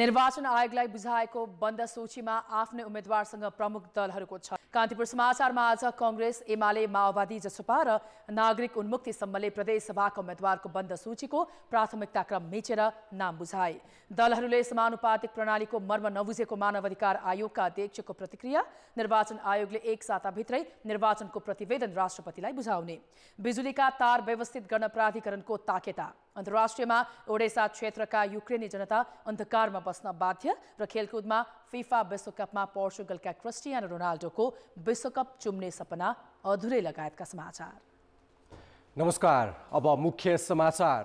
निर्वाचन आयोगलाई बुझाएको बन्द सूचीमा आफ्नै उम्मेद्वारसँग प्रमुख दलहरूको छ कान्तिपुर समाचारमा आज कङ्ग्रेस एमाले माओवादी जसपा र नागरिक उन्मुक्ति सम्मले सभाको उम्मेद्वारको बन्द सूचीको प्राथमिकता क्रम मिचेर नाम बुझाए दलहरूले समानुपातिक प्रणालीको मर्म नबुझेको मानव अधिकार आयोगका अध्यक्षको प्रतिक्रिया निर्वाचन आयोगले एक साताभित्रै निर्वाचनको प्रतिवेदन राष्ट्रपतिलाई बुझाउने बिजुलीका तार व्यवस्थित गर्न प्राधिकरणको ताकेता अन्तर्राष्ट्रियमा ओडेसा क्षेत्रका युक्रेनी जनता अन्धकारमा बस्न बाध्य र खेलकुदमा फिफा विश्वकपमा पोर्चुगलका क्रिस्टियानो रोनाल्डोको विश्वकप चुम्ने सपना अधुरै लगायतका समाचार नमस्कार अब मुख्य समाचार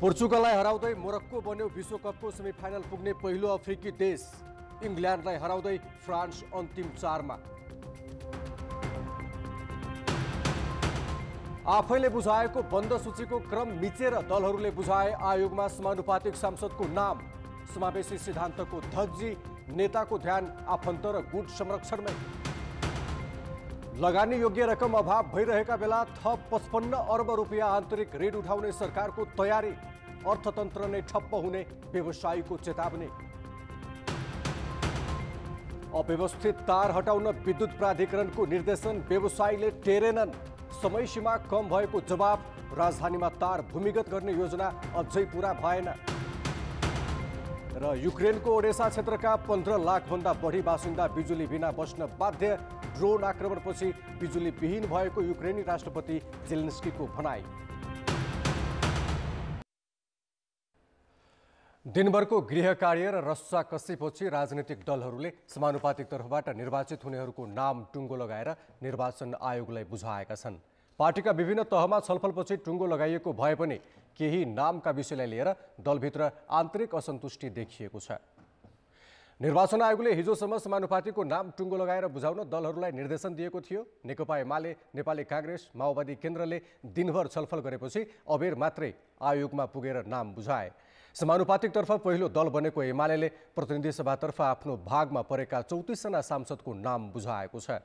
पोर्चुगललाई हराउँदै मोरक्को बन्यो विश्वकपको सेमिफाइनल पुग्ने पहिलो अफ्रिकी देश इङ्ल्यान्डलाई हराउँदै फ्रान्स अन्तिम चारमा आफैले बुझाएको बन्द सूचीको क्रम मिचेर दलहरूले बुझाए आयोगमा समानुपातिक सांसदको नाम समावेशी सिद्धान्तको धज्जी नेताको ध्यान आफन्त र गुट संरक्षणमै लगानी योग्य रकम अभाव भइरहेका बेला थप पचपन्न अर्ब रुपियाँ आन्तरिक ऋण उठाउने सरकारको तयारी अर्थतन्त्र नै ठप्प हुने व्यवसायीको चेतावनी अव्यवस्थित तार हटाउन विद्युत प्राधिकरणको निर्देशन व्यवसायीले टेरेनन् समय सीमा कम भएको जवाब राजधानीमा तार भूमिगत गर्ने योजना अझै पुरा भएन र युक्रेनको ओडेसा क्षेत्रका पन्ध्र लाखभन्दा बढी बासिन्दा बिजुली बिना बस्न बाध्य ड्रोन आक्रमणपछि बिजुली विहीन भएको युक्रेनी राष्ट्रपति जेलेन्स्कीको भनाई दिनभरको गृह कार्य र रस्साकसीपछि राजनैतिक दलहरूले समानुपातिक तर्फबाट निर्वाचित हुनेहरूको नाम टुङ्गो लगाएर निर्वाचन आयोगलाई बुझाएका छन् पार्टीका विभिन्न तहमा छलफलपछि टुङ्गो लगाइएको भए पनि केही नामका विषयलाई लिएर दलभित्र आन्तरिक असन्तुष्टि देखिएको छ निर्वाचन आयोगले हिजोसम्म समानुपातिको नाम टुङ्गो लगाएर बुझाउन दलहरूलाई निर्देशन दिएको थियो नेकपा एमाले नेपाली काङ्ग्रेस माओवादी केन्द्रले दिनभर छलफल गरेपछि अबेर मात्रै आयोगमा पुगेर नाम बुझाए समानुपातिकतर्फ पहिलो दल बनेको एमाले प्रतिनिधि सभातर्फ आफ्नो भागमा परेका चौतिसजना सांसदको नाम बुझाएको छ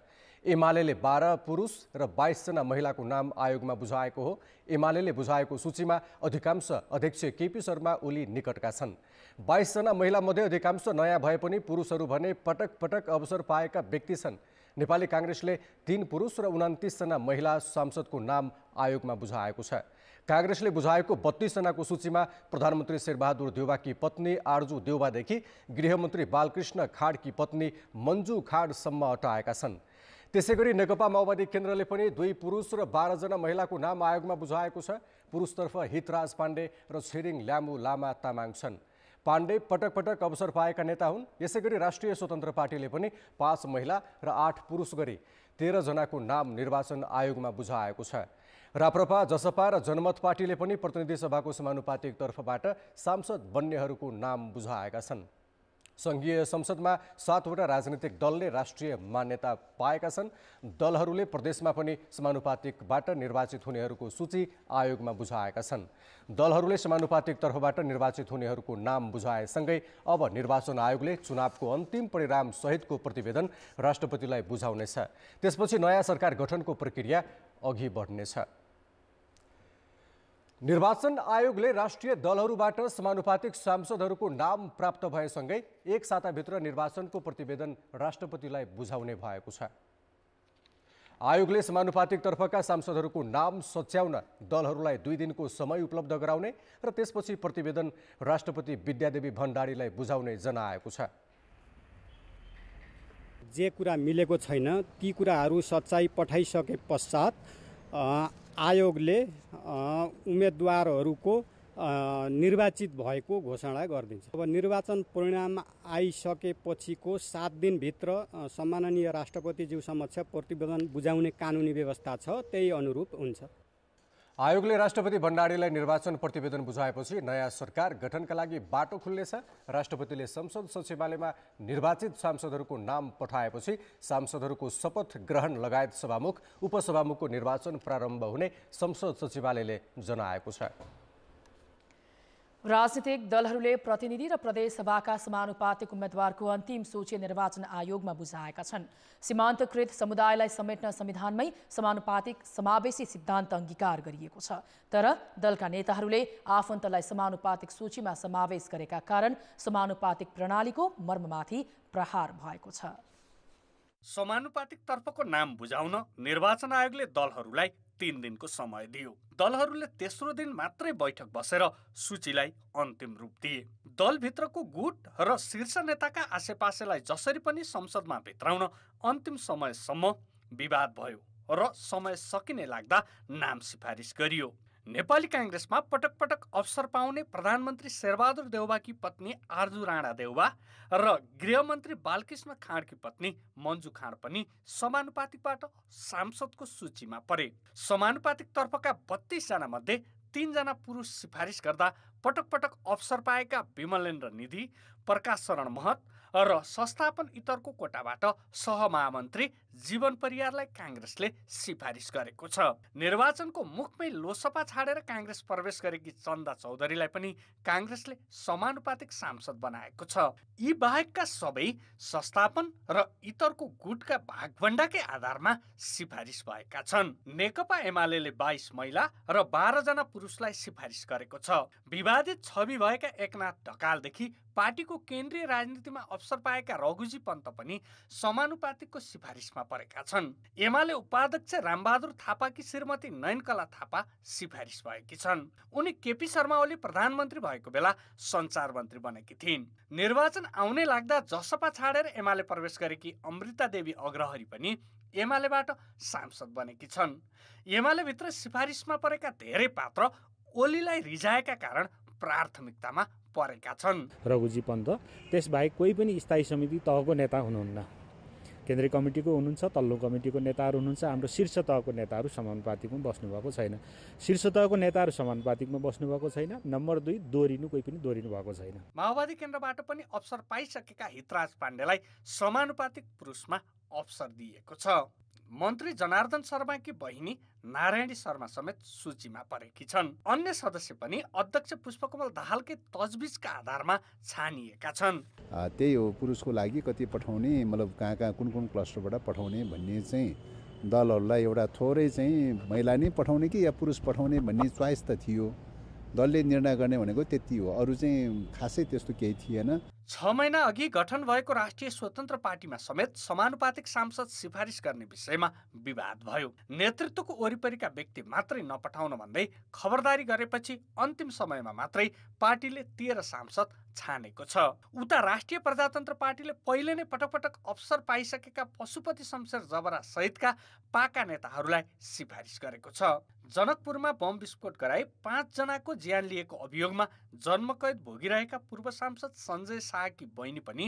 एमाले बाह्र पुरुष र बाइसजना महिलाको नाम आयोगमा बुझाएको हो एमाले बुझाएको सूचीमा अधिकांश अध्यक्ष केपी शर्मा ओली निकटका छन् बाइसजना महिलामध्ये अधिकांश नयाँ भए पनि पुरुषहरू भने पटक पटक अवसर पाएका व्यक्ति छन् नेपाली काङ्ग्रेसले तीन पुरुष र उनातिसजना महिला सांसदको नाम आयोगमा बुझाएको छ काङ्ग्रेसले बुझाएको बत्तीसजनाको सूचीमा प्रधानमन्त्री शेरबहादुर देउवाकी पत्नी आर्जु देउवादेखि गृहमन्त्री बालकृष्ण खाडकी पत्नी मन्जु खाडसम्म अटाएका छन् त्यसै गरी नेकपा माओवादी केन्द्रले पनि दुई पुरुष र बाह्रजना महिलाको नाम आयोगमा बुझाएको छ पुरुषतर्फ हितराज पाण्डे र छिरिङ ल्यामु लामा तामाङ छन् पाण्डे पटक पटक अवसर पाएका नेता हुन् यसै गरी राष्ट्रिय स्वतन्त्र पार्टीले पनि पाँच महिला र आठ पुरुष गरी तेह्रजनाको नाम निर्वाचन आयोगमा बुझाएको छ राप्रपा जसपा र जनमत पार्टीले पनि प्रतिनिधि सभाको समानुपातिक तर्फबाट सांसद बन्नेहरूको नाम बुझाएका छन् सङ्घीय संसदमा सातवटा राजनीतिक दलले राष्ट्रिय मान्यता पाएका छन् दलहरूले प्रदेशमा पनि समानुपातिकबाट निर्वाचित हुनेहरूको सूची आयोगमा बुझाएका छन् दलहरूले समानुपातिक तर्फबाट निर्वाचित हुनेहरूको नाम बुझाएसँगै अब निर्वाचन आयोगले चुनावको अन्तिम परिणाम सहितको प्रतिवेदन राष्ट्रपतिलाई बुझाउनेछ त्यसपछि नयाँ सरकार गठनको प्रक्रिया अघि बढ्नेछ निर्वाचन आयोगले राष्ट्रिय दलहरूबाट समानुपातिक सांसदहरूको नाम प्राप्त भएसँगै एक साताभित्र निर्वाचनको प्रतिवेदन राष्ट्रपतिलाई बुझाउने भएको छ आयोगले समानुपातिक तर्फका सांसदहरूको नाम सच्याउन दलहरूलाई दुई दिनको समय उपलब्ध गराउने र त्यसपछि प्रतिवेदन राष्ट्रपति विद्यादेवी भण्डारीलाई बुझाउने जनाएको छ जे कुरा मिलेको छैन ती कुराहरू सच्चाइ पठाइसके पश्चात आयोगले उम्मेदवारहरूको निर्वाचित भएको घोषणा गरिदिन्छ अब निर्वाचन परिणाम आइसकेपछिको सात दिनभित्र सम्माननीय राष्ट्रपतिज्यू समक्ष प्रतिवेदन बुझाउने कानुनी व्यवस्था छ त्यही अनुरूप हुन्छ आयोगले राष्ट्रपति भण्डारीलाई निर्वाचन प्रतिवेदन बुझाएपछि नयाँ सरकार गठनका लागि बाटो खुल्नेछ राष्ट्रपतिले संसद सचिवालयमा निर्वाचित सांसदहरूको नाम पठाएपछि सांसदहरूको शपथ ग्रहण लगायत सभामुख उपसभामुखको निर्वाचन प्रारम्भ हुने संसद सचिवालयले जनाएको छ राजनीतिक दलहरूले प्रतिनिधि र प्रदेशसभाका समानुपातिक उम्मेद्वारको अन्तिम सूची निर्वाचन आयोगमा बुझाएका छन् सीमान्तकृत समुदायलाई समेट्न संविधानमै समानुपातिक समावेशी सिद्धान्त अङ्गीकार गरिएको छ तर दलका नेताहरूले आफन्तलाई समानुपातिक सूचीमा समावेश गरेका कारण समानुपातिक प्रणालीको मर्ममाथि प्रहार भएको छ समानुपातिकतर्फको नाम बुझाउन निर्वाचन आयोगले दलहरूलाई तीन दिनको समय दियो दलहरूले तेस्रो दिन मात्रै बैठक बसेर सूचीलाई अन्तिम रूप दिए दलभित्रको गुट र शीर्ष नेताका आसेपासेलाई जसरी पनि संसदमा भित्राउन अन्तिम समयसम्म विवाद भयो र समय सकिने लाग्दा नाम सिफारिस गरियो नेपाली काङ्ग्रेसमा पटक पटक अवसर पाउने प्रधानमन्त्री शेरबहादुर देउबाकी पत्नी आर्जु राणा देउवा र गृहमन्त्री बालकृष्ण खाँडकी पत्नी मन्जु खाँड पनि समानुपातिकबाट सांसदको सूचीमा परे समानुपातिक तर्फका बत्तीसजना मध्ये तिनजना पुरुष सिफारिस गर्दा पटक पटक अवसर पाएका विमलेन्द्र निधि प्रकाश शरण महत र संस्थापन इतरको कोटाबाट सहमहामन्त्री जीवन परियारलाई काङ्ग्रेसले सिफारिस गरेको छ निर्वाचनको मुखमै लोसपा छाडेर काङ्ग्रेस प्रवेश गरेकी चन्दा चौधरीलाई पनि काङ्ग्रेसले समानुपातिक सांसद बनाएको छ यी बाहेकका सबै संस्थापन र इतरको गुटका भागभण्डाकै आधारमा सिफारिस भएका छन् नेकपा एमाले बाइस महिला र जना पुरुषलाई सिफारिस गरेको छ विवादित छवि भएका एकनाथ ढकालदेखि पार्टीको केन्द्रीय राजनीतिमा अवसर पाएका रघुजी पन्त पनि समानुपातिकको सिफारिसमा सिफारिसमा परेका छन् एमाले उपाध्यक्ष रामबहादुर थापाकी श्रीमती नयनकला थापा सिफारिस भएकी छन् उनी केपी शर्मा ओली प्रधानमन्त्री भएको बेला सञ्चार मन्त्री बनेकी थिइन् निर्वाचन आउने लाग्दा जसपा छाडेर एमाले प्रवेश गरेकी अमृता देवी अग्रहरी पनि एमालेबाट सांसद बनेकी छन् एमालेभित्र सिफारिसमा परेका धेरै पात्र ओलीलाई रिझाएका कारण प्राथमिकतामा परेका छन् रघुजी पन्त त्यसबाहेक कोही पनि स्थायी समिति तहको नेता हुनुहुन्न केन्द्रीय कमिटीको हुनुहुन्छ तल्लो कमिटीको नेताहरू हुनुहुन्छ हाम्रो शीर्ष तहको नेताहरू समानुपातिकमा बस्नुभएको छैन शीर्ष तहको नेताहरू समानुपातिकमा बस्नुभएको छैन नम्बर दुई दोहोरिनु कोही पनि दोहोरिनु भएको छैन माओवादी केन्द्रबाट पनि अवसर पाइसकेका हितराज पाण्डेलाई समानुपातिक पुरुषमा अवसर दिएको छ मन्त्री जनार्दन शर्माकी बहिनी नारायणी शर्मा समेत सूचीमा परेकी छन् अन्य सदस्य पनि अध्यक्ष पुष्पकमल दाहालकै तजबिजका आधारमा छानिएका छन् त्यही हो पुरुषको लागि कति पठाउने मतलब कहाँ कहाँ कुन कुन क्लस्टरबाट पठाउने भन्ने चाहिँ दलहरूलाई एउटा थोरै चाहिँ महिला नै पठाउने कि या पुरुष पठाउने भन्ने च्वाइस त थियो दलले निर्णय गर्ने भनेको त्यति हो अरू चाहिँ खासै त्यस्तो केही थिएन छ महिना अघि गठन भएको राष्ट्रिय स्वतन्त्र पार्टीमा समेत समानुपातिक सांसद सिफारिस गर्ने विषयमा विवाद भयो नेतृत्वको वरिपरिका व्यक्ति मात्रै नपठाउन भन्दै खबरदारी गरेपछि अन्तिम समयमा मात्रै पार्टीले तेह्र सांसद छानेको छ उता राष्ट्रिय प्रजातन्त्र पार्टीले पहिले नै पटक पटक अवसर पाइसकेका पशुपति शमशेर जबरा सहितका पाका नेताहरूलाई सिफारिस गरेको छ जनकपुरमा बम विस्फोट गराई पाँचजनाको ज्यान लिएको अभियोगमा जन्मकैद भोगिरहेका पूर्व सांसद सञ्जय शाह पाकी बहिनी पनि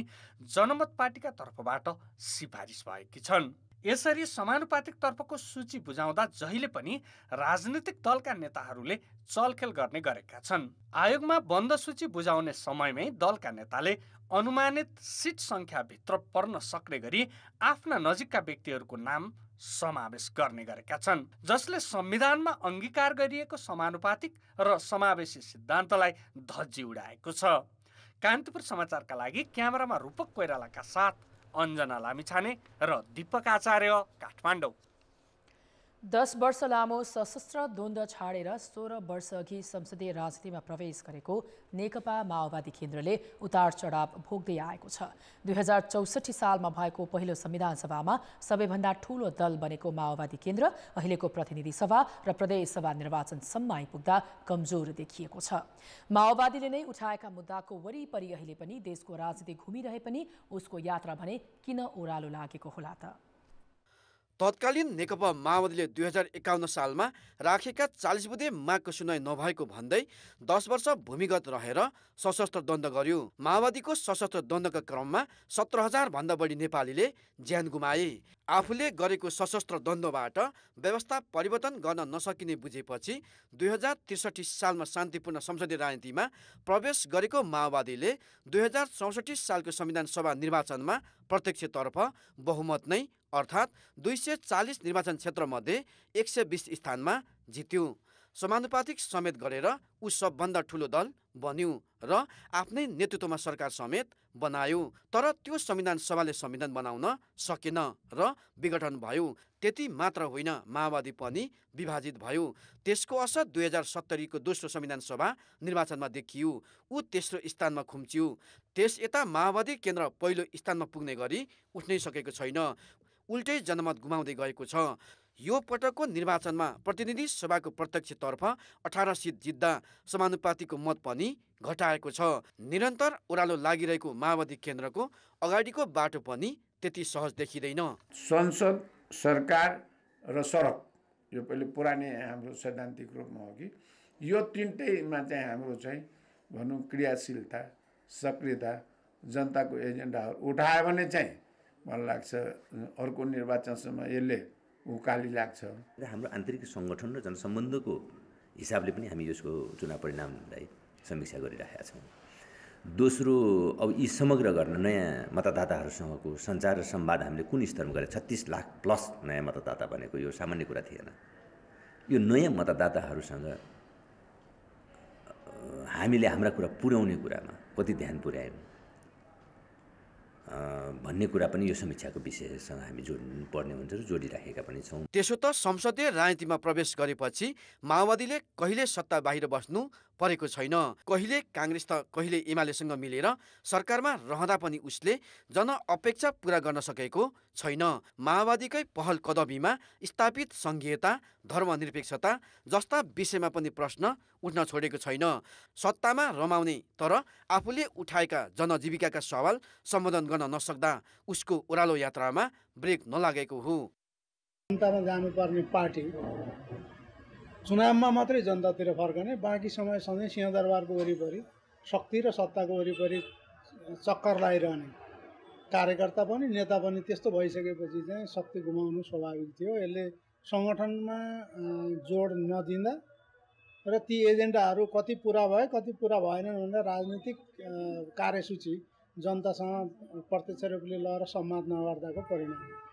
जनमत पार्टीका तर्फबाट सिफारिस भएकी छन् यसरी समानुपातिक तर्फको सूची बुझाउँदा जहिले पनि राजनीतिक दलका नेताहरूले चलखेल गर्ने गरेका छन् आयोगमा बन्द सूची बुझाउने समयमै दलका नेताले अनुमानित सिट संख्याभित्र पर्न सक्ने गरी आफ्ना नजिकका व्यक्तिहरूको नाम समावेश गर्ने गरेका छन् जसले संविधानमा अङ्गीकार गरिएको समानुपातिक र समावेशी सिद्धान्तलाई धज्जी उडाएको छ कान्तिपुर समाचारका लागि क्यामेरामा रूपक कोइरालाका साथ अञ्जना लामिछाने र दिपक आचार्य काठमाडौँ दस वर्ष लामो सशस्त्र द्वन्द छाडेर सोह्र वर्षअघि संसदीय राजनीतिमा प्रवेश गरेको नेकपा माओवादी केन्द्रले उतार चढाव भोग्दै आएको छ दुई हजार चौसठी सालमा भएको पहिलो संविधान सभामा सबैभन्दा ठूलो दल बनेको माओवादी केन्द्र अहिलेको प्रतिनिधि सभा र प्रदेशसभा निर्वाचनसम्म आइपुग्दा कमजोर देखिएको छ माओवादीले नै उठाएका मुद्दाको वरिपरि अहिले पनि देशको राजनीति घुमिरहे पनि उसको यात्रा भने किन ओह्रालो लागेको होला त तत्कालीन नेकपा माओवादीले दुई हजार एकाउन्न सालमा राखेका चालिस बुधे मागको सुनवाई नभएको भन्दै दस वर्ष भूमिगत रहेर सशस्त्र द्वन्द गर्यो माओवादीको सशस्त्र द्वन्दका क्रममा सत्र हजार भन्दा बढी नेपालीले ज्यान गुमाए आफूले गरेको सशस्त्र द्वन्द्वबाट व्यवस्था परिवर्तन गर्न नसकिने बुझेपछि दुई हजार त्रिसठी सालमा शान्तिपूर्ण संसदीय राजनीतिमा प्रवेश गरेको माओवादीले दुई हजार चौसठी सालको संविधान सभा निर्वाचनमा प्रत्यक्षतर्फ बहुमत नै अर्थात् दुई सय चालिस निर्वाचन क्षेत्रमध्ये एक सय बिस स्थानमा जित्यो समानुपातिक समेत गरेर ऊ सबभन्दा ठुलो दल बन्यो र आफ्नै नेतृत्वमा सरकार समेत बनायो तर त्यो संविधान सभाले संविधान बनाउन सकेन र विघटन भयो त्यति मात्र होइन माओवादी पनि विभाजित भयो त्यसको असर दुई हजार सत्तरीको दोस्रो संविधान सभा निर्वाचनमा देखियो ऊ तेस्रो स्थानमा खुम्चियो त्यस यता माओवादी केन्द्र पहिलो स्थानमा पुग्ने गरी उठ्नै सकेको छैन उल्टै जनमत गुमाउँदै गएको छ यो पटकको निर्वाचनमा प्रतिनिधि सभाको प्रत्यक्षतर्फ अठार सिट जित्दा समानुपातिको मत पनि घटाएको छ निरन्तर ओह्रालो लागिरहेको माओवादी केन्द्रको अगाडिको बाटो पनि त्यति सहज देखिँदैन संसद सरकार र सडक यो पहिले पुरानै हाम्रो सैद्धान्तिक रूपमा हो कि यो तिनटैमा चाहिँ हाम्रो चाहिँ भनौँ क्रियाशीलता सक्रियता जनताको एजेन्डाहरू उठायो भने चाहिँ मलाई लाग्छ अर्को निर्वाचनसम्म यसले उकाली लाग्छ र हाम्रो आन्तरिक सङ्गठन र जनसम्बन्धको हिसाबले पनि हामी यसको चुनाव परिणामलाई समीक्षा गरिरहेका छौँ दोस्रो अब यी समग्र गर्न नयाँ मतदाताहरूसँगको सञ्चार र सम्वाद हामीले कुन स्तरमा गरेर छत्तिस लाख प्लस नयाँ मतदाता भनेको यो सामान्य कुरा थिएन यो नयाँ मतदाताहरूसँग हामीले हाम्रा कुरा पुर्याउने कुरामा कति ध्यान पुर्यायौँ भन्ने कुरा पनि यो समीक्षाको विषयसँग हामी जोड्नु पर्ने हुन्छ र जोडिराखेका पनि छौँ त्यसो त संसदीय राजनीतिमा प्रवेश गरेपछि माओवादीले कहिले सत्ता बाहिर बस्नु परेको छैन कहिले काङ्ग्रेस त कहिले एमालेसँग मिलेर सरकारमा रहँदा पनि उसले जनअपेक्षा पुरा गर्न सकेको छैन माओवादीकै पहल कदमीमा स्थापित सङ्घीयता धर्मनिरपेक्षता जस्ता विषयमा पनि प्रश्न उठ्न छोडेको छैन सत्तामा रमाउने तर आफूले उठाएका जनजीविकाका सवाल सम्बोधन गर्न नसक्दा उसको ओह्रालो यात्रामा ब्रेक नलागेको हो जनतामा जानुपर्ने पार्टी चुनावमा मात्रै जनतातिर फर्कने बाँकी समय सधैँ सिंहदरबारको वरिपरि शक्ति र सत्ताको वरिपरि चक्कर लगाइरहने कार्यकर्ता पनि नेता पनि त्यस्तो भइसकेपछि चाहिँ शक्ति गुमाउनु स्वाभाविक थियो यसले सङ्गठनमा जोड नदिँदा र ती एजेन्डाहरू कति पुरा भयो कति पुरा भएनन् भनेर राजनीतिक कार्यसूची जनतासँग प्रत्यक्ष रूपले लगाएर सम्वाद नगर्दाको परिणाम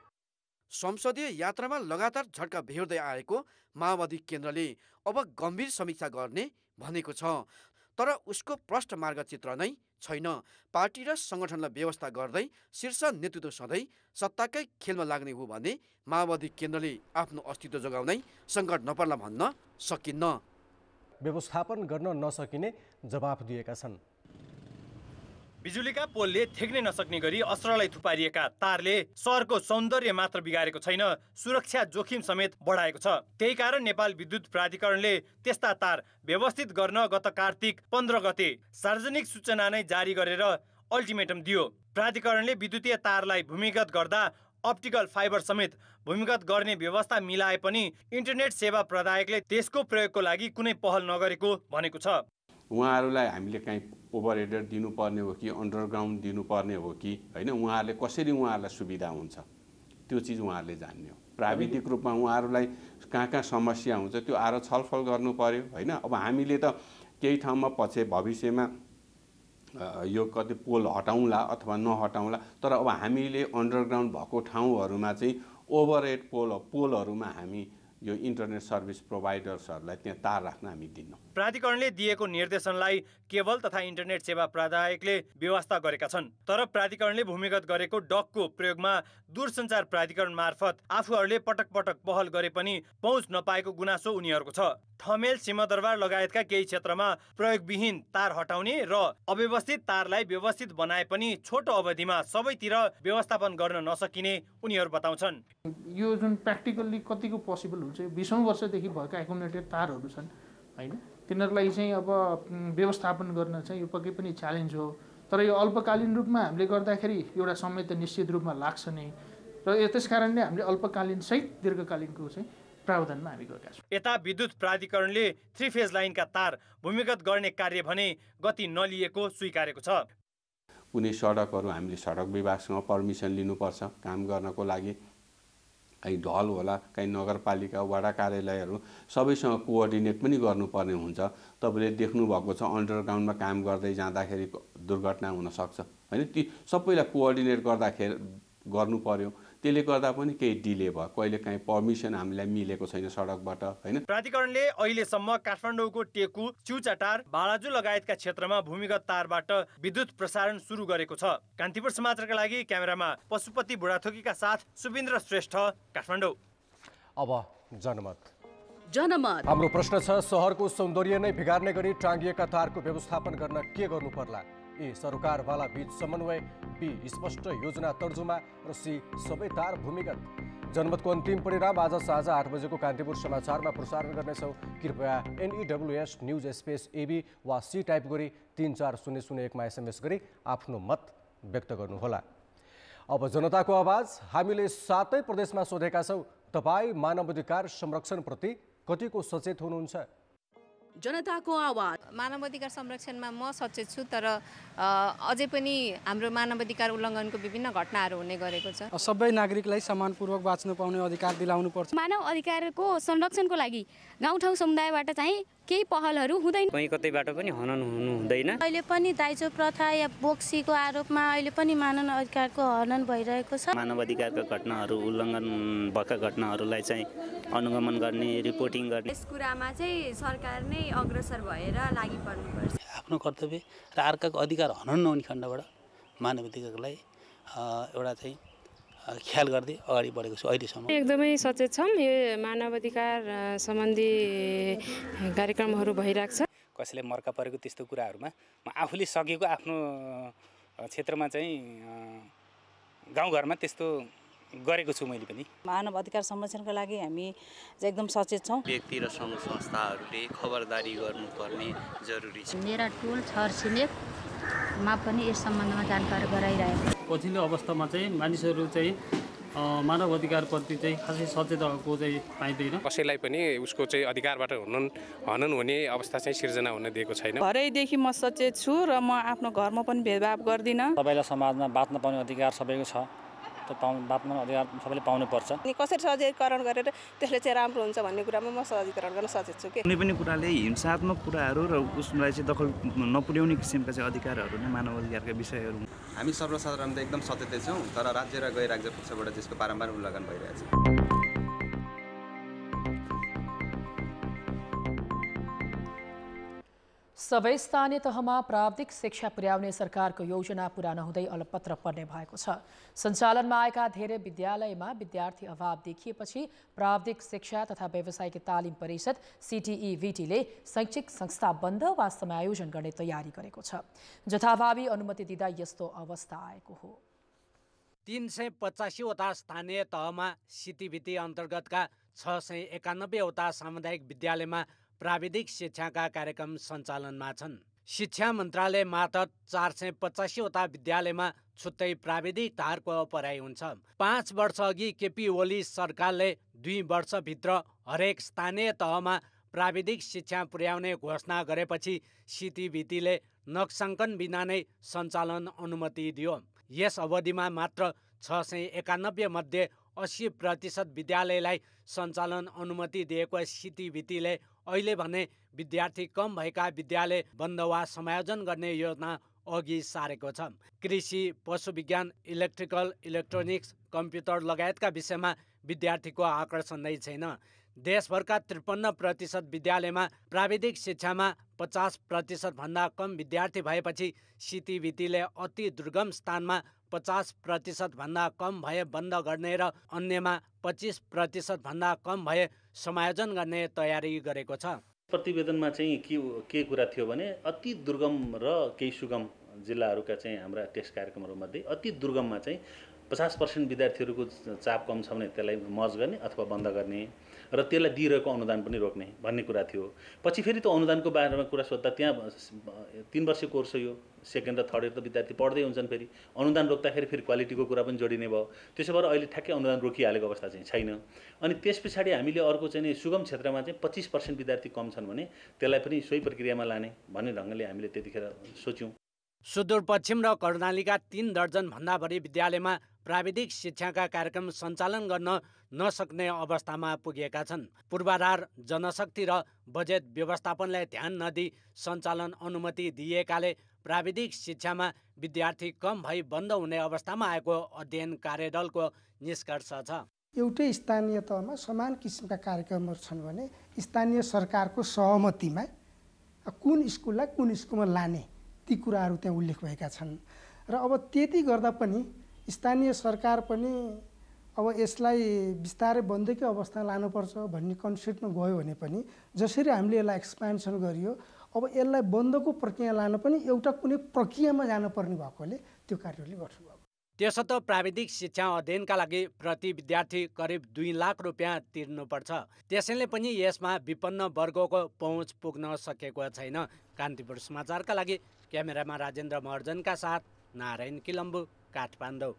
संसदीय यात्रामा लगातार झट्का भेट्दै आएको माओवादी केन्द्रले अब गम्भीर समीक्षा गर्ने भनेको छ तर उसको प्रष्ट मार्गचित्र नै छैन पार्टी र सङ्गठनलाई व्यवस्था गर्दै शीर्ष नेतृत्व सधैँ सत्ताकै खेलमा लाग्ने हो भने माओवादी केन्द्रले आफ्नो अस्तित्व जोगाउनै सङ्कट नपर्ला भन्न सकिन्न व्यवस्थापन गर्न नसकिने जवाफ दिएका छन् बिजुलीका पोलले थेक्नै नसक्ने गरी अस्त्रलाई थुपारिएका तारले सहरको सौन्दर्य मात्र बिगारेको छैन सुरक्षा जोखिम समेत बढाएको छ त्यही कारण नेपाल विद्युत प्राधिकरणले त्यस्ता तार व्यवस्थित गर्न गत कार्तिक पन्ध्र गते सार्वजनिक सूचना नै जारी गरेर अल्टिमेटम दियो प्राधिकरणले विद्युतीय तारलाई भूमिगत गर्दा अप्टिकल फाइबर समेत भूमिगत गर्ने व्यवस्था मिलाए पनि इन्टरनेट सेवा प्रदायकले त्यसको प्रयोगको लागि कुनै पहल नगरेको भनेको छ उहाँहरूलाई हामीले काहीँ ओभर दिनुपर्ने हो कि अन्डरग्राउन्ड दिनुपर्ने हो कि होइन उहाँहरूले कसरी उहाँहरूलाई सुविधा हुन्छ त्यो चिज उहाँहरूले जान्ने हो प्राविधिक रूपमा उहाँहरूलाई कहाँ कहाँ समस्या हुन्छ त्यो आएर छलफल गर्नु पऱ्यो होइन अब हामीले त केही ठाउँमा पछि भविष्यमा यो कति पोल हटाउँला अथवा नहटाउँला तर अब हामीले अन्डरग्राउन्ड भएको ठाउँहरूमा चाहिँ ओभरहेड पोल पोलहरूमा हामी यो इन्टरनेट सर्भिस प्रोभाइडर्सहरूलाई त्यहाँ तार राख्न हामी दिन्नौँ प्राधिकरणले दिएको निर्देशनलाई केवल तथा इन्टरनेट सेवा प्रदायकले व्यवस्था गरेका छन् तर प्राधिकरणले भूमिगत गरेको डकको प्रयोगमा दूरसञ्चार प्राधिकरण मार्फत आफूहरूले पटक पटक पहल गरे पनि पहुँच नपाएको गुनासो उनीहरूको छ थमेल सिंहदरबार लगायतका केही क्षेत्रमा प्रयोगविहीन तार हटाउने र अव्यवस्थित तारलाई व्यवस्थित बनाए पनि छोटो अवधिमा सबैतिर व्यवस्थापन गर्न नसकिने उनीहरू बताउँछन् यो जुन प्र्याक्टिकल्ली कतिको पोसिबल हुन्छ बिसौँ वर्षदेखि भएका एकोमोडेटेड तारहरू छन् होइन तिनीहरूलाई चाहिँ अब व्यवस्थापन गर्न चाहिँ यो पक्कै पनि च्यालेन्ज हो तर यो अल्पकालीन रूपमा हामीले गर्दाखेरि एउटा समय त निश्चित रूपमा लाग्छ नै र त्यस कारणले हामीले अल्पकालीन सहित दीर्घकालीनको चाहिँ प्रावधानमा हामी गएका छौँ यता विद्युत प्राधिकरणले थ्री फेज लाइनका तार भूमिगत गर्ने कार्य भने गति नलिएको स्वीकारेको छ कुनै सडकहरू हामीले सडक विभागसँग पर्मिसन लिनुपर्छ काम गर्नको लागि कहीँ ढल होला कहीँ नगरपालिका वडा कार्यालयहरू सबैसँग कोअर्डिनेट पनि गर्नुपर्ने हुन्छ तपाईँले देख्नुभएको छ अन्डरग्राउन्डमा काम गर्दै जाँदाखेरि दुर्घटना हुनसक्छ होइन ती सबैलाई कोअर्डिनेट गर्दाखेरि गर्नु पर्यो त्यसले गर्दा पनि केही डिले भयो कहिले काहीँ पर्मिसन हामीलाई मिलेको छैन सडकबाट होइन प्राधिकरणले अहिलेसम्म काठमाडौँको टेकु चिउचाटार बालाजु लगायतका क्षेत्रमा भूमिगत तारबाट विद्युत प्रसारण सुरु गरेको छ कान्तिपुर समाचारका लागि क्यामेरामा पशुपति बुढाथोकीका साथ सुविन्द्र श्रेष्ठ काठमाडौँ अब जनमत जनमत हाम्रो प्रश्न छ सहरको सौन्दर्य नै बिगार्ने गरी टाङ्गिएका तारको व्यवस्थापन गर्न के गर्नु पर्ला ए सरकारवाला बीच समन्वय बी स्पष्ट योजना तर्जुमा र सी सबै तार भूमिगत जनमतको अन्तिम परिणाम आज साँझ आठ बजेको कान्तिपुर समाचारमा प्रसारण गर्नेछौँ कृपया एनइडब्लुएस न्युज स्पेस एबी वा सी टाइप गरी तिन चार शून्य शून्य एकमा एसएमएस गरी आफ्नो मत व्यक्त गर्नुहोला अब जनताको आवाज हामीले सातै प्रदेशमा सोधेका छौँ तपाईँ मानव अधिकार संरक्षणप्रति कतिको सचेत हुनुहुन्छ जनताको आवाज मानव अधिकार संरक्षणमा म सचेत छु तर अझै पनि हाम्रो मानव अधिकार उल्लङ्घनको विभिन्न घटनाहरू हुने गरेको छ सबै नागरिकलाई समानपूर्वक बाँच्नु पाउने अधिकार दिलाउनु पर्छ मानव अधिकारको संरक्षणको लागि गाउँठाउँ समुदायबाट चाहिँ केही पहलहरू हुँदैन कतैबाट पनि हनन हुनु हुँदैन अहिले पनि दाइजो प्रथा या बोक्सीको आरोपमा अहिले पनि मानव अधिकारको हनन भइरहेको छ मानव अधिकारका घटनाहरू उल्लङ्घन भएका घटनाहरूलाई चाहिँ अनुगमन गर्ने रिपोर्टिङ गर्ने यस कुरामा चाहिँ सरकार नै अग्रसर भएर लागि पर्नुपर्छ आफ्नो कर्तव्य र अर्काको अधिकार हनन नहुने खण्डबाट मानव अधिकारलाई एउटा चाहिँ ख्याल गर्दै अगाडि बढेको छु अहिलेसम्म एकदमै सचेत छौँ यो मानव अधिकार सम्बन्धी कार्यक्रमहरू भइरहेको छ कसैलाई मर्का परेको त्यस्तो कुराहरूमा म आफूले सकेको आफ्नो क्षेत्रमा चाहिँ गाउँघरमा त्यस्तो गरेको छु मैले पनि मानव अधिकार संरक्षणको लागि हामी एकदम सचेत छौँ व्यक्ति र सङ्घ संस्थाहरूले खबरदारी गर्नुपर्ने जरुरी छ मेरा टोल छरछिमेकमा पनि यस सम्बन्धमा जानकारी गराइरहेको पछिल्लो अवस्थामा चाहिँ मानिसहरू चाहिँ मानव अधिकारप्रति चाहिँ खासै सचेत भएको चाहिँ पाइँदैन कसैलाई पनि उसको चाहिँ अधिकारबाट हुनु हनन हुने अवस्था चाहिँ सिर्जना हुन दिएको छैन घरैदेखि म सचेत छु र म आफ्नो घरमा पनि भेदभाव गर्दिनँ तपाईँलाई समाजमा बाँच्न पाउने अधिकार सबैको छ त पाउनु अधिकार सबैले पाउनुपर्छ अनि कसरी सहजीकरण गरेर त्यसले चाहिँ राम्रो हुन्छ भन्ने कुरामा म सहजीकरण गर्न सचेत छु कि कुनै पनि कुराले हिंसात्मक कुराहरू र उसलाई चाहिँ दखल नपुर्याउने किसिमका चाहिँ अधिकारहरू नै मानव अधिकारका विषयहरू हामी सर्वसाधारण त एकदम सचेतै छौँ तर राज्य र गैर राज्य पक्षबाट त्यसको बारम्बार उल्लङ्घन भइरहेको छ सबै स्थानीय तहमा प्राविधिक शिक्षा पुर्याउने सरकारको योजना पुरा नहुँदै अलपत्र पर्ने भएको छ सञ्चालनमा आएका धेरै विद्यालयमा विद्यार्थी अभाव देखिएपछि प्राविधिक शिक्षा तथा व्यावसायिक तालिम परिषद सिटिईभिटीले e, शैक्षिक संस्था बन्द वा समायोजन गर्ने तयारी गरेको छ जथाभावी अनुमति दिँदा यस्तो अवस्था आएको हो तिन सय पचासीवटा स्थानीय तहमा सिटिभिटी अन्तर्गतका छ सय एकानब्बेवटा सामुदायिक विद्यालयमा प्राविधिक शिक्षाका कार्यक्रम सञ्चालनमा छन् शिक्षा मन्त्रालय मार्फत चार सय पचासीवटा विद्यालयमा छुट्टै प्राविधिक धारको पढाइ हुन्छ पाँच वर्षअघि केपी ओली सरकारले दुई वर्षभित्र हरेक स्थानीय तहमा प्राविधिक शिक्षा पुर्याउने घोषणा गरेपछि सिटिभिटीले नक्साङ्कन बिना नै सञ्चालन अनुमति दियो यस अवधिमा मात्र छ सय एकानब्बे मध्ये अस्सी प्रतिशत विद्यालयलाई सञ्चालन अनुमति दिएको सिटिभिटीले अहिले भने विद्यार्थी कम भएका विद्यालय बन्द वा समायोजन गर्ने योजना अघि सारेको छ कृषि पशुविज्ञान इलेक्ट्रिकल इलेक्ट्रोनिक्स कम्प्युटर लगायतका विषयमा विद्यार्थीको आकर्षण नै छैन देशभरका त्रिपन्न प्रतिशत विद्यालयमा प्राविधिक शिक्षामा पचास प्रतिशतभन्दा कम विद्यार्थी भएपछि सितिबितीले अति दुर्गम स्थानमा पचास प्रतिशतभन्दा कम भए बन्द गर्ने र अन्यमा पच्चिस प्रतिशतभन्दा कम भए समायोजन गर्ने तयारी गरेको छ प्रतिवेदनमा चाहिँ के के कुरा थियो भने अति दुर्गम र केही सुगम जिल्लाहरूका चाहिँ हाम्रा टेस्ट कार्यक्रमहरूमध्ये अति दुर्गममा चाहिँ पचास पर्सेन्ट विद्यार्थीहरूको चाप कम छ भने त्यसलाई मर्ज गर्ने अथवा बन्द गर्ने र त्यसलाई दिइरहेको अनुदान पनि रोक्ने भन्ने कुरा थियो पछि फेरि त्यो अनुदानको बारेमा कुरा सोद्धा त्यहाँ तिन वर्ष कोर्स हो यो सेकेन्ड र थर्ड इयर त विद्यार्थी पढ्दै हुन्छन् फेरि अनुदान रोक्दाखेरि फेरि क्वालिटीको कुरा पनि जोडिने भयो त्यसो भएर अहिले ठ्याक्कै अनुदान रोकिहालेको अवस्था चाहिँ छैन अनि त्यस पछाडि हामीले अर्को चाहिँ सुगम क्षेत्रमा चाहिँ पच्चिस पर्सेन्ट विद्यार्थी कम छन् भने त्यसलाई पनि सोही प्रक्रियामा लाने भन्ने ढङ्गले हामीले त्यतिखेर सोच्यौँ सुदूरपश्चिम र कर्णालीका तिन दर्जनभन्दा बढी विद्यालयमा प्राविधिक शिक्षाका कार्यक्रम सञ्चालन गर्न नसक्ने अवस्थामा पुगेका छन् पूर्वाधार जनशक्ति र बजेट व्यवस्थापनलाई ध्यान नदी सञ्चालन अनुमति दिएकाले प्राविधिक शिक्षामा विद्यार्थी कम भई बन्द हुने अवस्थामा आएको अध्ययन कार्यदलको निष्कर्ष छ एउटै स्थानीय तहमा समान किसिमका कार्यक्रमहरू छन् भने स्थानीय सरकारको सहमतिमा कुन स्कुललाई कुन स्कुलमा लाने ती कुराहरू त्यहाँ उल्लेख भएका छन् र अब त्यति गर्दा पनि स्थानीय सरकार पनि अब यसलाई बिस्तारै बन्दकै अवस्था लानुपर्छ भन्ने कन्सेप्टमा गयो भने पनि जसरी हामीले यसलाई एक्सपेन्सन गरियो अब यसलाई बन्दको प्रक्रिया लानु पनि एउटा कुनै प्रक्रियामा जानुपर्ने भएकोले त्यो कार्यले गर्नुभयो त्यसर्थ प्राविधिक शिक्षा अध्ययनका लागि प्रति विद्यार्थी करिब दुई लाख रुपियाँ तिर्नुपर्छ त्यसैले पनि यसमा विपन्न वर्गको पहुँच पुग्न सकेको छैन कान्तिपुर समाचारका लागि क्यामेरामा राजेन्द्र महर्जनका साथ नारायण किलम्बु काठमाडौँ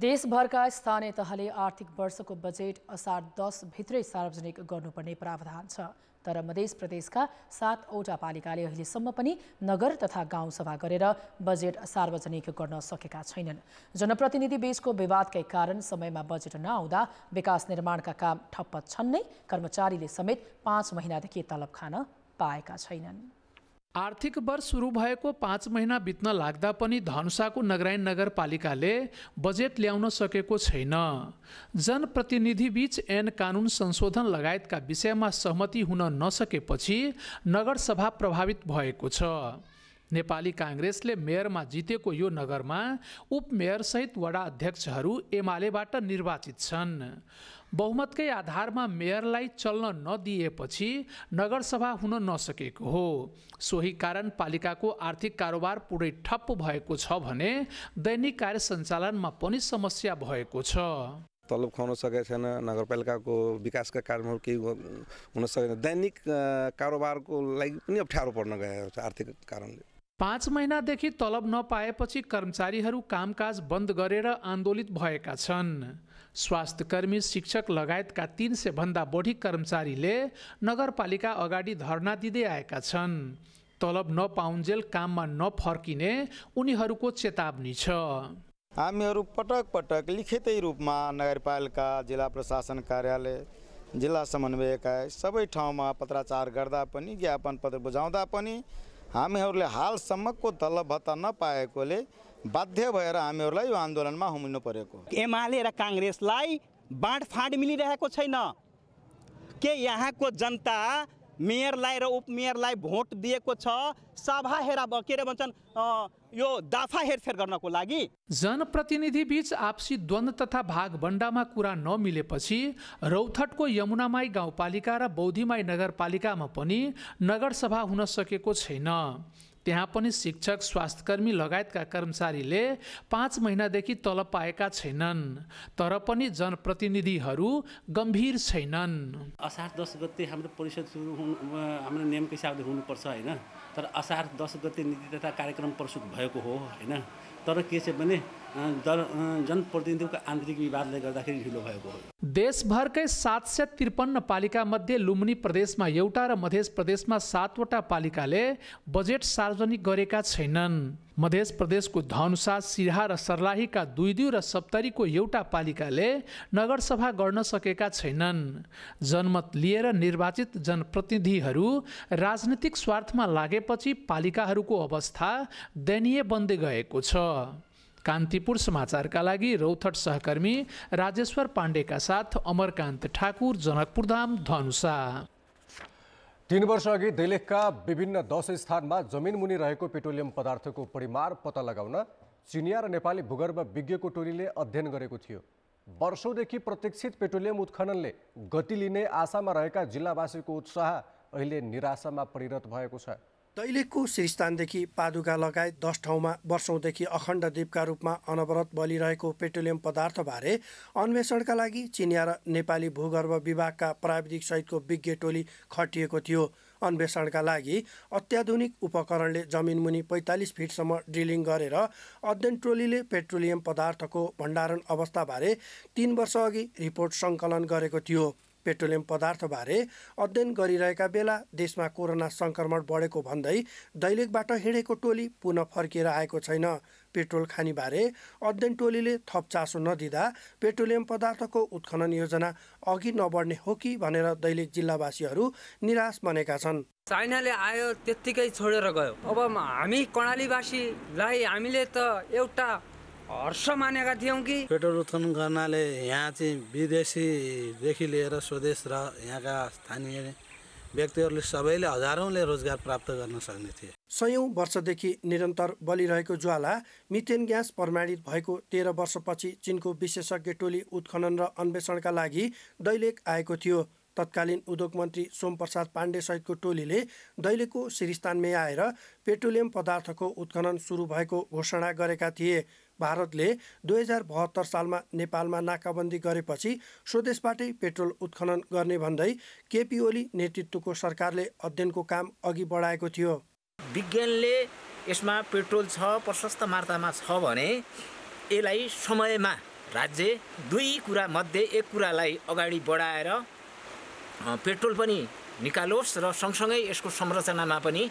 देशभरका स्थानीय तहले आर्थिक वर्षको बजेट असार दसभित्रै सार्वजनिक गर्नुपर्ने प्रावधान छ तर मधेस प्रदेशका सातवटा पालिकाले अहिलेसम्म पनि नगर तथा गाउँसभा गरेर बजेट सार्वजनिक गर्न सकेका छैनन् जनप्रतिनिधि बीचको विवादकै कारण समयमा बजेट नआउँदा विकास निर्माणका काम ठप्प छन् नै कर्मचारीले समेत पाँच महिनादेखि तलब खान पाएका छैनन् आर्थिक वर्ष सुरु भएको पाँच महिना बित्न लाग्दा पनि धनुषाको नगरायण नगरपालिकाले बजेट ल्याउन सकेको छैन जनप्रतिनिधिबीच ऐन कानुन संशोधन लगायतका विषयमा सहमति हुन नसकेपछि नगरसभा प्रभावित भएको छ नेपाली काङ्ग्रेसले मेयरमा जितेको यो नगरमा उपमेयरसहित वडा अध्यक्षहरू एमालेबाट निर्वाचित छन् बहुमतकै आधारमा मेयरलाई चल्न नदिएपछि नगरसभा हुन नसकेको हो सोही कारण पालिकाको आर्थिक कारोबार पुरै ठप्प भएको छ भने दैनिक कार्य सञ्चालनमा पनि समस्या भएको छ तलब खुवाउन सकेको छैन नगरपालिकाको विकासका कार्यहरू केही हुन सकेन दैनिक कारोबारको लागि पनि अप्ठ्यारो पर्न गएको छ आर्थिक कारणले पाँच महिनादेखि तलब नपाएपछि कर्मचारीहरू कामकाज बन्द गरेर आन्दोलित भएका छन् स्वास्थ्यकर्मी शिक्षक लगायतका तिन भन्दा बढी कर्मचारीले नगरपालिका अगाडि धरना दिँदै आएका छन् तलब नपाउन्जेल काममा नफर्किने उनीहरूको चेतावनी छ हामीहरू पटक पटक लिखितै रूपमा नगरपालिका जिल्ला प्रशासन कार्यालय जिल्ला समन्वयका सबै ठाउँमा पत्राचार गर्दा पनि ज्ञापन पत्र बुझाउँदा पनि हामीहरूले हालसम्मको तलब भत्ता नपाएकोले बाध्य भएर हामीहरूलाई यो आन्दोलनमा होमिनु परेको एमाले र काङ्ग्रेसलाई बाँडफाँड मिलिरहेको छैन के यहाँको जनता मेयरलाई र उपमेयरलाई भोट दिएको छ सभा हेरा के अरे भन्छन् यो दाफा हेरफेर गर्नको लागि जनप्रतिनिधि बीच आपसी द्वन्द तथा भागभन्डामा कुरा नमिलेपछि रौथटको यमुनामाई गाउँपालिका र बौद्धिमाई नगरपालिकामा पनि नगरसभा हुन सकेको छैन त्यहाँ पनि शिक्षक स्वास्थ्यकर्मी लगायतका कर्मचारीले पाँच महिनादेखि तल पाएका छैनन् तर पनि जनप्रतिनिधिहरू गम्भीर छैनन् असार दस गते हाम्रो परिषद सुरु हुनु हाम्रो नियमको हिसाबले हुनुपर्छ होइन तर असार दस गते नीति तथा कार्यक्रम प्रस्तुत भएको हो होइन तर के छ भने जनप्रतिनिधिको आन्तरिक विवादले गर्दाखेरि ढिलो भएको हो देशभरकै सात सय त्रिपन्न पालिका मध्ये लुम्बिनी प्रदेशमा एउटा र मध्य प्रदेशमा सातवटा पालिकाले बजेट सार्वजनिक गरेका छैनन् मध्य प्रदेशको धनुषा सिरहा र सर्लाहीका दुई दुई र सप्तरीको एउटा पालिकाले नगरसभा गर्न सकेका छैनन् जनमत लिएर निर्वाचित जनप्रतिनिधिहरू राजनीतिक स्वार्थमा लागेपछि पालिकाहरूको अवस्था दयनीय बन्दै गएको छ कान्तिपुर समाचारका लागि रौथट सहकर्मी राजेश्वर पाण्डेका साथ अमरकान्त ठाकुर जनकपुरधाम धनुषा तीन वर्षअघि दैलेखका विभिन्न दस स्थानमा मुनि रहेको पेट्रोलियम पदार्थको परिमार पत्ता लगाउन चिनिया र नेपाली भूगर्भ विज्ञको टोलीले अध्ययन गरेको थियो वर्षौँदेखि प्रतीक्षित पेट्रोलियम उत्खननले गति लिने आशामा रहेका जिल्लावासीको उत्साह अहिले निराशामा परिणत भएको छ दैलेखको श्रीस्थानदेखि पादुका लगायत दस ठाउँमा वर्षौँदेखि अखण्ड द्वीपका रूपमा अनवरत बलिरहेको पेट्रोलियम पदार्थबारे अन्वेषणका लागि चिनिया र नेपाली भूगर्भ विभागका प्राविधिक सहितको विज्ञ टोली खटिएको थियो अन्वेषणका लागि अत्याधुनिक उपकरणले जमिन मुनि पैँतालिस फिटसम्म ड्रिलिङ गरेर अध्ययन टोलीले पेट्रोलियम पदार्थको भण्डारण अवस्थाबारे तिन वर्षअघि रिपोर्ट सङ्कलन गरेको थियो पेट्रोलियम पदार्थबारे अध्ययन गरिरहेका बेला देशमा कोरोना सङ्क्रमण बढेको भन्दै दैलेखबाट हिँडेको टोली पुनः फर्किएर आएको छैन पेट्रोल खानीबारे अध्ययन टोलीले थप चासो नदिँदा पेट्रोलियम पदार्थको उत्खनन योजना अघि नबढ्ने हो कि भनेर दैलेख जिल्लावासीहरू निराश बनेका छन् चाइनाले आयो त्यत्तिकै छोडेर गयो अब हामी कर्णालीवासीलाई हामीले त एउटा हर्ष मानेका थियौँ कि पेट्रोल उत्खनन गर्नाले यहाँ चाहिँ विदेशीदेखि लिएर स्वदेश र यहाँका स्थानीय व्यक्तिहरूले सबैले हजारौँले रोजगार प्राप्त गर्न सक्ने थिए सयौँ वर्षदेखि निरन्तर बलिरहेको ज्वाला मिथेन ग्यास प्रमाणित भएको तेह्र वर्षपछि चिनको विशेषज्ञ टोली उत्खनन र अन्वेषणका लागि दैलेख आएको थियो तत्कालीन उद्योग मन्त्री सोमप्रसाद पाण्डे सहितको टोलीले दैलेखको श्रीस्थानमै आएर पेट्रोलियम पदार्थको उत्खनन सुरु भएको घोषणा गरेका थिए भारतले दुई हजार बहत्तर सालमा नेपालमा नाकाबन्दी गरेपछि स्वदेशबाटै पेट्रोल उत्खनन गर्ने भन्दै केपी ओली नेतृत्वको सरकारले अध्ययनको काम अघि बढाएको थियो विज्ञानले यसमा पेट्रोल छ प्रशस्त मात्रामा छ भने यसलाई समयमा राज्य दुई कुरा मध्ये एक कुरालाई अगाडि बढाएर पेट्रोल पनि निकालोस् र सँगसँगै यसको संरचनामा पनि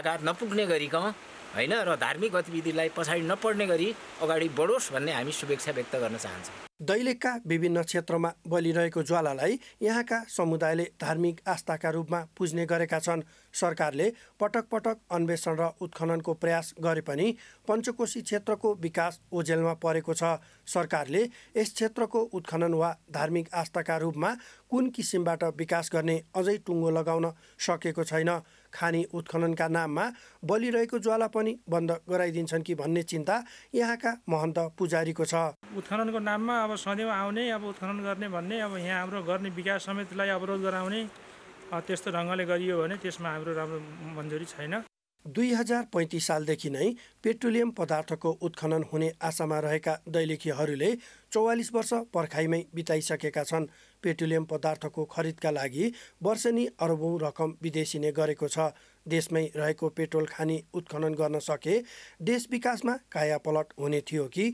आघात नपुग्ने गरिकन होइन र धार्मिक गतिविधिलाई पछाडि नपर्ने गरी अगाडि बढोस् भन्ने हामी शुभेच्छा व्यक्त गर्न चाहन्छौँ दैलेखका विभिन्न क्षेत्रमा बलिरहेको ज्वालालाई यहाँका समुदायले धार्मिक आस्थाका रूपमा पुज्ने गरेका छन् सरकारले पटक पटक अन्वेषण र उत्खननको प्रयास गरे पनि पञ्चकोशी क्षेत्रको विकास ओझेलमा परेको छ सरकारले यस क्षेत्रको उत्खनन वा धार्मिक आस्थाका रूपमा कुन किसिमबाट विकास गर्ने अझै टुङ्गो लगाउन सकेको छैन खानी उत्खननका नाममा बलिरहेको ज्वाला पनि बन्द गराइदिन्छन् कि भन्ने चिन्ता यहाँका महन्त पुजारीको छ उत्खननको नाममा अब सधैँ आउने अब उत्खनन गर्ने भन्ने अब यहाँ हाम्रो गर्ने विकास समितिलाई अवरोध गराउने त्यस्तो ढङ्गले गरियो भने त्यसमा हाम्रो राम्रो मन्जुरी छैन दुई हजार पैँतिस सालदेखि नै पेट्रोलियम पदार्थको उत्खनन हुने आशामा रहेका दैलेखीहरूले चौवालिस वर्ष पर्खाइमै बिताइसकेका छन् पेट्रोलियम पदार्थको खरिदका लागि वर्षेनी अरबौँ रकम विदेशिने गरेको छ देशमै रहेको पेट्रोल खानी उत्खनन गर्न सके देश विकासमा कायापलट हुने थियो कि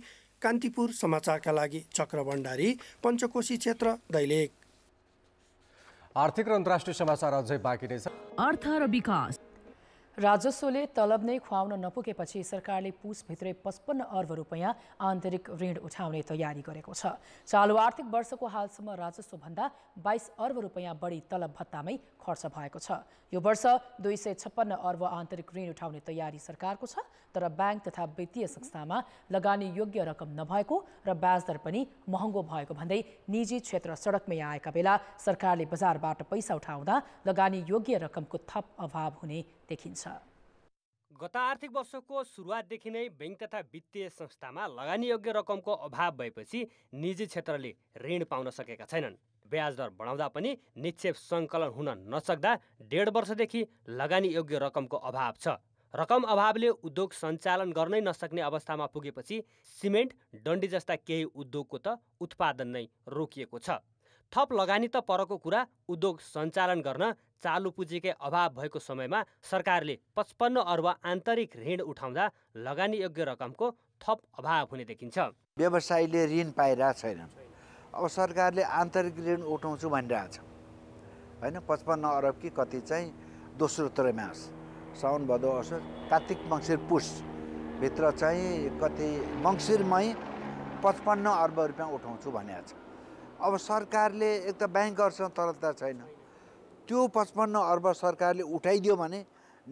कान्तिपुर समाचारका लागि चक्र भण्डारी पञ्चकोशी क्षेत्र दैलेख आर्थिक र अन्तर्राष्ट्रिय समाचार अझै बाँकी नै छ अर्थ र विकास राजस्वले तलब नै खुवाउन नपुगेपछि सरकारले पुसभित्रै पचपन्न अर्ब रुपियाँ आन्तरिक ऋण उठाउने तयारी गरेको छ चालु आर्थिक वर्षको हालसम्म राजस्वभन्दा बाइस अर्ब रुपियाँ बढी तलब भत्तामै खर्च भएको छ यो वर्ष दुई सय छप्पन्न अर्ब आन्तरिक ऋण उठाउने तयारी सरकारको छ तर ब्याङ्क तथा वित्तीय संस्थामा लगानी योग्य रकम नभएको र ब्याजदर पनि महँगो भएको भन्दै निजी क्षेत्र सडकमै आएका बेला सरकारले बजारबाट पैसा उठाउँदा लगानी योग्य रकमको थप अभाव हुने देखिन्छ गत आर्थिक वर्षको सुरुवातदेखि नै बैङ्क तथा वित्तीय संस्थामा लगानीयोग्य रकमको अभाव भएपछि निजी क्षेत्रले ऋण पाउन सकेका छैनन् ब्याज दर बढाउँदा पनि निक्षेप सङ्कलन हुन नसक्दा डेढ वर्षदेखि लगानीयोग्य रकमको अभाव छ रकम अभावले उद्योग सञ्चालन गर्नै नसक्ने अवस्थामा पुगेपछि सिमेन्ट डन्डी जस्ता केही उद्योगको त उत्पादन नै रोकिएको छ थप लगानी त परको कुरा उद्योग सञ्चालन गर्न चालु पुँजीकै अभाव भएको समयमा सरकारले पचपन्न अर्ब आन्तरिक ऋण उठाउँदा लगानीयोग्य रकमको थप अभाव हुने देखिन्छ व्यवसायीले ऋण पाइरहेको छैन अब सरकारले आन्तरिक ऋण उठाउँछु भनिरहेछ होइन पचपन्न अरब कि कति चाहिँ दोस्रो त्रैमास साउन भदो असोज कार्तिक मङ्सिर पुसभित्र चाहिँ कति मङ्सिरमै पचपन्न अर्ब रुपियाँ उठाउँछु भनेको छ अब सरकारले एक त ब्याङ्कहरूसँग तरलता छैन त्यो पचपन्न अर्ब सरकारले उठाइदियो भने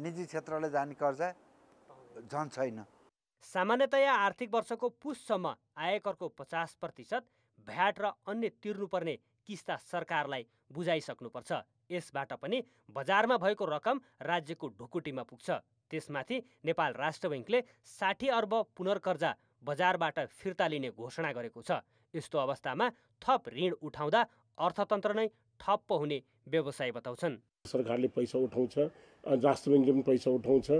निजी क्षेत्रले जाने कर्जा झन् छैन सामान्यतया आर्थिक वर्षको पुससम्म आयकरको पचास प्रतिशत भ्याट र अन्य तिर्नुपर्ने किस्ता सरकारलाई बुझाइसक्नुपर्छ यसबाट पनि बजारमा भएको रकम राज्यको ढुकुटीमा पुग्छ त्यसमाथि नेपाल राष्ट्र ब्याङ्कले साठी अर्ब पुनर्कर्जा बजारबाट फिर्ता लिने घोषणा गरेको छ यस्तो अवस्थामा थप ऋण उठाउँदा अर्थतन्त्र नै ठप्प हुने व्यवसाय बताउँछन् सरकारले पैसा उठाउँछ राष्ट्र ब्याङ्कले पनि पैसा उठाउँछ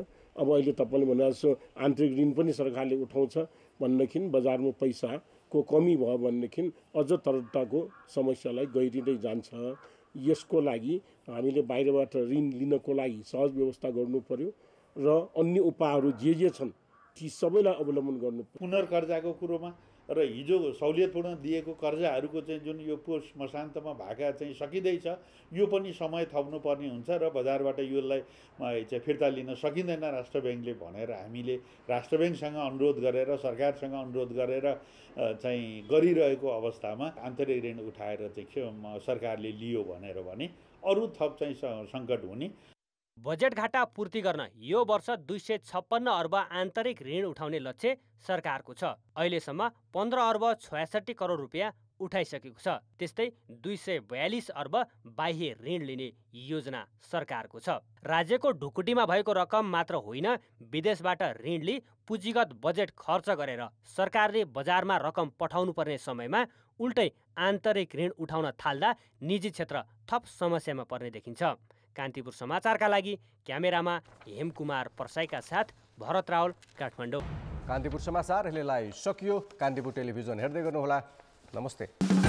अब अहिले तपाईँले भने जस्तो आन्तरिक ऋण पनि सरकारले उठाउँछ भनेदेखि बजारमा पैसाको कमी भयो भनेदेखि अझ तरलताको समस्यालाई गहिरिँदै जान्छ यसको लागि हामीले बाहिरबाट ऋण लिनको लागि सहज व्यवस्था गर्नु पर्यो र अन्य उपायहरू जे जे छन् ती सबैलाई अवलम्बन गर्नु पुनर्कर्जाको कुरोमा र हिजो सहुलियतपूर्ण दिएको कर्जाहरूको चाहिँ जुन यो पोस्ट मसान्तमा भाका चाहिँ सकिँदैछ यो पनि समय थप्नुपर्ने हुन्छ र बजारबाट यसलाई चाहिँ फिर्ता लिन सकिँदैन राष्ट्र ब्याङ्कले भनेर हामीले राष्ट्र ब्याङ्कसँग अनुरोध गरेर सरकारसँग अनुरोध गरेर चाहिँ गरिरहेको अवस्थामा आन्तरिक ऋण उठाएर चाहिँ सरकारले लियो भनेर भने अरू थप चाहिँ सङ्कट हुने बजेट घाटा पूर्ति गर्न यो वर्ष दुई सय छप्पन्न अर्ब आन्तरिक ऋण उठाउने लक्ष्य सरकारको छ अहिलेसम्म पन्ध्र अर्ब छयासठी करोड रुपियाँ उठाइसकेको छ त्यस्तै दुई सय बयालिस अर्ब बाह्य ऋण लिने योजना सरकारको छ राज्यको ढुकुटीमा भएको रकम मात्र होइन विदेशबाट ऋण लिई पुँजीगत बजेट खर्च गरेर सरकारले बजारमा रकम पठाउनुपर्ने समयमा उल्टै आन्तरिक ऋण उठाउन थाल्दा निजी क्षेत्र थप समस्यामा पर्ने देखिन्छ कान्तिपुर समाचारका लागि क्यामेरामा हेमकुमार परसाईका साथ भरत रावल काठमाडौँ कान्तिपुर समाचार हेर्नेलाई सकियो कान्तिपुर टेलिभिजन हेर्दै गर्नुहोला नमस्ते